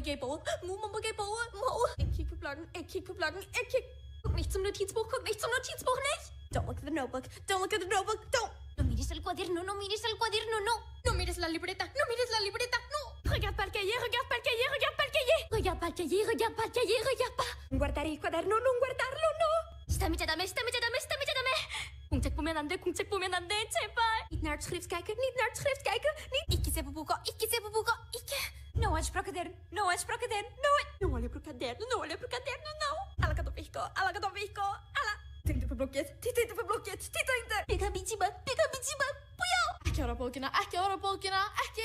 bei Gay Bowl. Mumm bei Gay Bowl. Mo. Ik kijk op plannen. Ik kijk op plannen. Ik kijk. Guck niet zum Notizbuch. Guck niet zum Notizbuch. Nicht. Don't look at the notebook. Don't look at the notebook. Don't. No mires el cuaderno. No mires el cuaderno. No. No mires la libreta. No mires la libreta. No. Regarde pas le cahier. Regarde pas le cahier. Regarde pas le cahier. Regarde pas le cahier. Regarde pas le cahier. Regarde pas. Non Guardare il quaderno. Non guardarlo. No. Stammi te dame. Stammi te dame. Stammi te dame. 공책 보면 안 돼. 공책 보면 안 돼. 제발. Niet naar het schrift kijken. Niet naar het schrift kijken. Niet. Ik kies olhe pro caderno, não olhe pro caderno, não olhe... Não olhe pro caderno, não olhe pro caderno, não! Ela que eu perco, ela que eu perco, ela... Tenta pro bloquete, tenta pro bloquete, tenta! Pega a bitima, pega a bitima, puyao! Aqui é hora pouquinho, aqui é hora pouquinho, aqui